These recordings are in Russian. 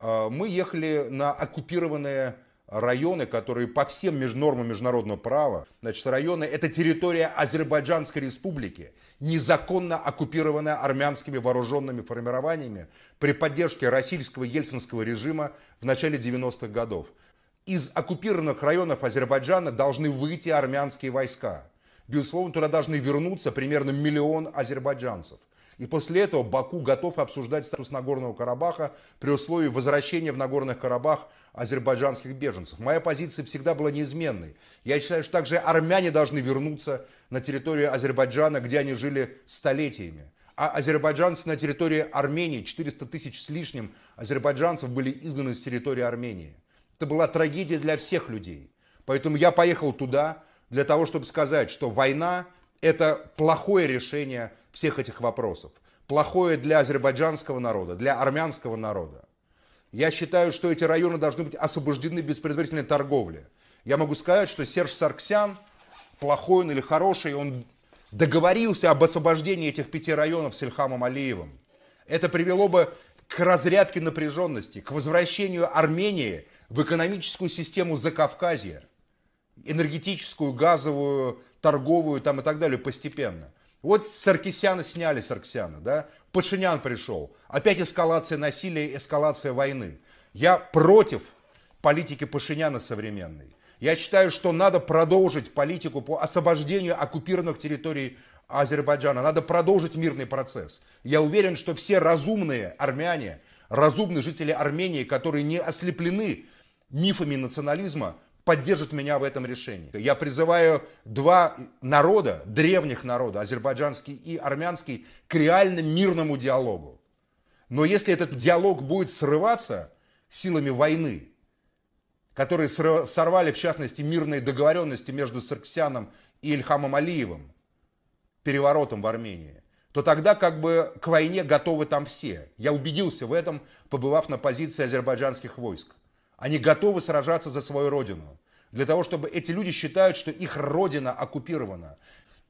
А, мы ехали на оккупированные районы, которые по всем нормам международного права, значит, районы – это территория Азербайджанской республики, незаконно оккупированная армянскими вооруженными формированиями при поддержке российского ельцинского режима в начале 90-х годов. Из оккупированных районов Азербайджана должны выйти армянские войска. Безусловно, туда должны вернуться примерно миллион азербайджанцев – и после этого Баку готов обсуждать статус Нагорного Карабаха при условии возвращения в Нагорных Карабах азербайджанских беженцев. Моя позиция всегда была неизменной. Я считаю, что также армяне должны вернуться на территорию Азербайджана, где они жили столетиями. А азербайджанцы на территории Армении, 400 тысяч с лишним азербайджанцев были изгнаны с территории Армении. Это была трагедия для всех людей. Поэтому я поехал туда для того, чтобы сказать, что война это плохое решение всех этих вопросов. Плохое для азербайджанского народа, для армянского народа. Я считаю, что эти районы должны быть освобождены без предварительной торговли. Я могу сказать, что Серж Сарксян, плохой он или хороший, он договорился об освобождении этих пяти районов с Ильхамом Алиевым. Это привело бы к разрядке напряженности, к возвращению Армении в экономическую систему Закавказья, энергетическую, газовую, торговую там и так далее постепенно. Вот Саркисяна сняли Саркисяна, да? Пашинян пришел. Опять эскалация насилия, эскалация войны. Я против политики Пашиняна современной. Я считаю, что надо продолжить политику по освобождению оккупированных территорий Азербайджана. Надо продолжить мирный процесс. Я уверен, что все разумные армяне, разумные жители Армении, которые не ослеплены мифами национализма, поддержит меня в этом решении. Я призываю два народа, древних народа, азербайджанский и армянский, к реально мирному диалогу. Но если этот диалог будет срываться силами войны, которые сорвали, в частности, мирные договоренности между Сарксяном и Ильхамом Алиевым, переворотом в Армении, то тогда как бы к войне готовы там все. Я убедился в этом, побывав на позиции азербайджанских войск. Они готовы сражаться за свою родину. Для того, чтобы эти люди считают, что их родина оккупирована.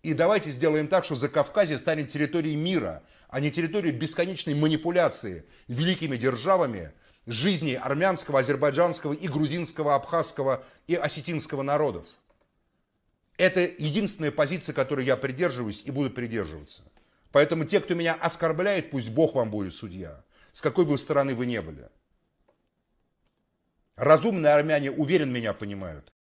И давайте сделаем так, что Закавказье станет территорией мира, а не территорией бесконечной манипуляции великими державами жизни армянского, азербайджанского и грузинского, абхазского и осетинского народов. Это единственная позиция, которой я придерживаюсь и буду придерживаться. Поэтому те, кто меня оскорбляет, пусть Бог вам будет судья, с какой бы стороны вы ни были. Разумные армяне, уверен, меня понимают.